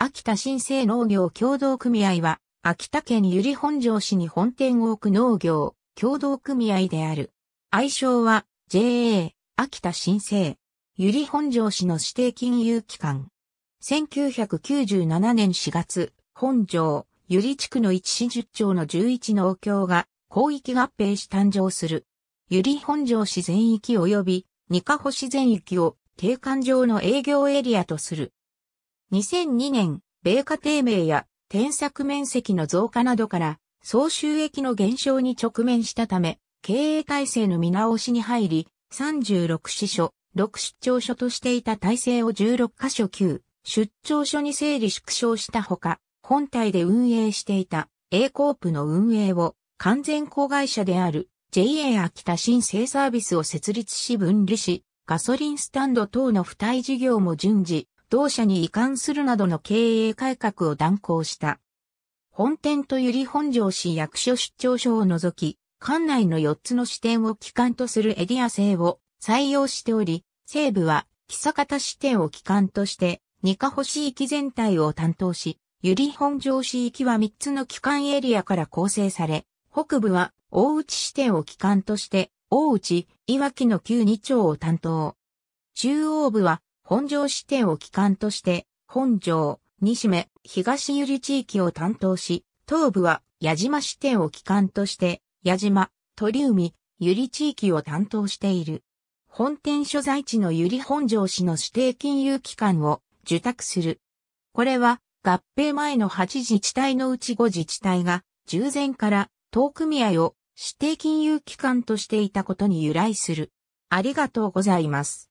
秋田新生農業協同組合は、秋田県由利本荘市に本店を置く農業協同組合である。愛称は JA 秋田新生由利本荘市の指定金融機関。1997年4月、本庄、由利地区の一市十町の11農協が広域合併し誕生する。由利本荘市全域及び、二カ星全域を定管上の営業エリアとする。2002年、米価低迷や転作面積の増加などから総収益の減少に直面したため、経営体制の見直しに入り、36支所、6出張所としていた体制を16箇所9、出張所に整理縮小したほか、本体で運営していた A コープの運営を完全子会社である JA 秋田新生サービスを設立し分離し、ガソリンスタンド等の付帯事業も順次同社に移管するなどの経営改革を断行した。本店と由利本城市役所出張所を除き、館内の4つの支店を機関とするエリア制を採用しており、西部は、久方支店を機関として、二カ星市域全体を担当し、由利本城市域は3つの機関エリアから構成され、北部は大内支店を機関として、大内、岩木の旧2町を担当。中央部は本庄支店を機関として、本庄、西目、東百合地域を担当し、東部は矢島支店を機関として、矢島、鳥海、百合地域を担当している。本店所在地の百合本庄市の指定金融機関を受託する。これは合併前の8自治体のうち5自治体が従前から当組合を指定金融機関としていたことに由来する。ありがとうございます。